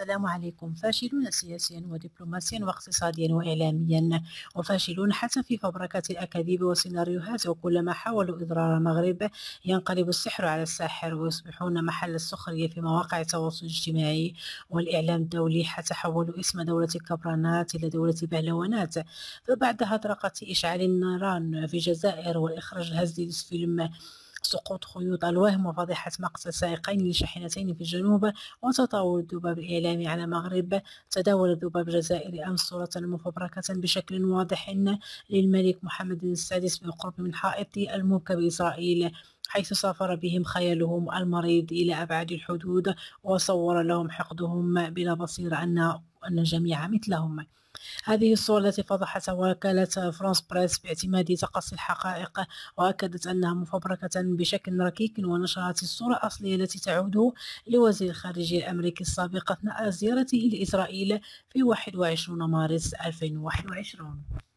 السلام عليكم فاشلون سياسيا ودبلوماسيا واقتصاديا وإعلاميا وفاشلون حتى في فبركة الأكاذيب والسيناريوهات وكلما حاولوا إضرار المغرب ينقلب السحر على الساحر ويصبحون محل السخرية في مواقع التواصل الاجتماعي والإعلام الدولي حتى حولوا اسم دولة الكبرانات إلى دولة بهلوانات فبعد هطرقة إشعال النيران في الجزائر وإخراج الهزيز فيلم سقوط خيوط الوهم وفضيحة مقتل سائقين لشاحنتين في الجنوب وتطاول الذباب الإعلامي على المغرب تداول الذباب الجزائري أمس صورة مفبركة بشكل واضح للملك محمد السادس بالقرب من حائط الموكب بإسرائيل حيث سافر بهم خيالهم المريض إلى أبعد الحدود وصور لهم حقدهم بلا بصير أن أن الجميع مثلهم هذه الصورة التي فضحت وكالة فرانس بريس باعتماد تقصي الحقائق وأكدت أنها مفبركة بشكل ركيك ونشرت الصورة الأصلية التي تعود لوزير الخارجية الأمريكي السابق أثناء زيارته لإسرائيل في 21 مارس 2021